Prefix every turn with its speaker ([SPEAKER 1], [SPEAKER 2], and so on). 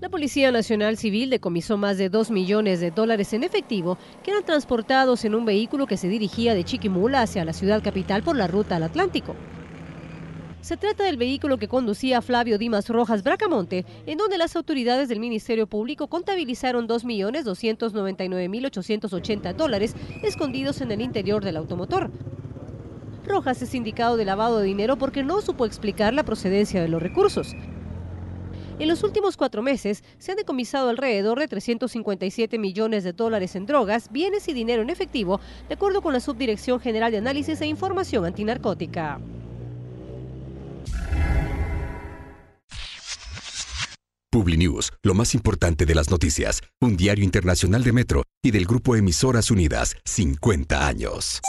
[SPEAKER 1] La Policía Nacional Civil decomisó más de 2 millones de dólares en efectivo que eran transportados en un vehículo que se dirigía de Chiquimula hacia la ciudad capital por la ruta al Atlántico. Se trata del vehículo que conducía Flavio Dimas Rojas Bracamonte, en donde las autoridades del Ministerio Público contabilizaron 2.299.880 dólares escondidos en el interior del automotor. Rojas es indicado de lavado de dinero porque no supo explicar la procedencia de los recursos. En los últimos cuatro meses se han decomisado alrededor de 357 millones de dólares en drogas, bienes y dinero en efectivo, de acuerdo con la Subdirección General de Análisis e Información Antinarcótica.
[SPEAKER 2] PubliNews, lo más importante de las noticias, un diario internacional de Metro y del grupo Emisoras Unidas, 50 años.